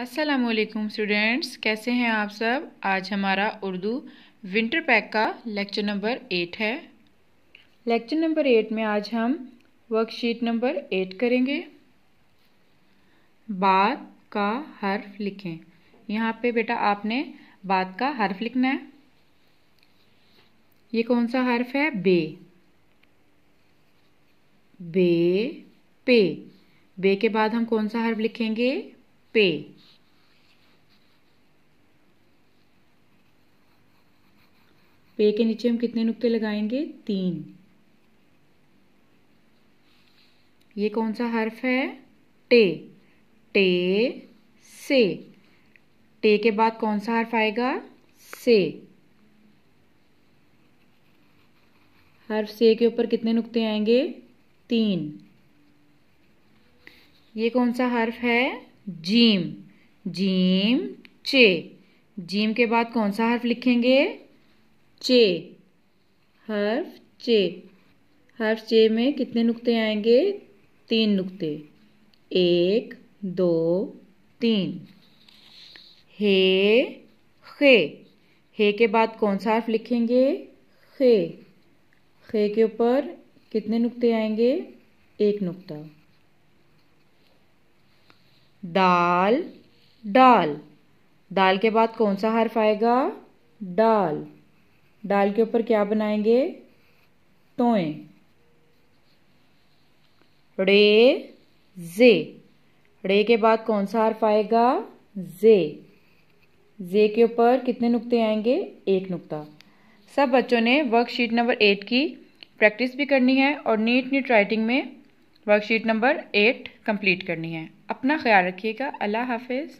Aslam students कैसे हैं आप सब आज हमारा उर्दू विंटर पैक का लेक्चर नंबर एट है लेक्चर नंबर एट में आज हम वर्कशीट नंबर एट करेंगे बात का हर्फ लिखें यहाँ पे बेटा आपने बात का हर्फ लिखना है ये कौन सा हर्फ है बे बे पे बे के बाद हम कौन सा हर्फ लिखेंगे पे पे के नीचे हम कितने नुक्ते लगाएंगे तीन ये कौन सा हर्फ है टे टे से टे के बाद कौन सा हर्फ आएगा से हर्फ से के ऊपर कितने नुक्ते आएंगे तीन ये कौन सा हर्फ है जीम जीम चे जीम के बाद कौन सा हर्फ लिखेंगे चे हर्फ चे हर्फ चे में कितने नुक्ते आएंगे तीन नुक्ते एक दो तीन हे खे हे के बाद कौन सा हर्फ लिखेंगे खे खे के ऊपर कितने नुक्ते आएंगे एक नुक्ता दाल डाल दाल के बाद कौन सा हर्फ आएगा डाल डाल के ऊपर क्या बनाएंगे तोए रे जे रे के बाद कौन सा हर्फ आएगा जे जे के ऊपर कितने नुक्ते आएंगे एक नुक्ता सब बच्चों ने वर्कशीट नंबर एट की प्रैक्टिस भी करनी है और नीट नीट राइटिंग में वर्कशीट नंबर एट कंप्लीट करनी है अपना ख्याल रखिएगा अल्लाह हाफिज़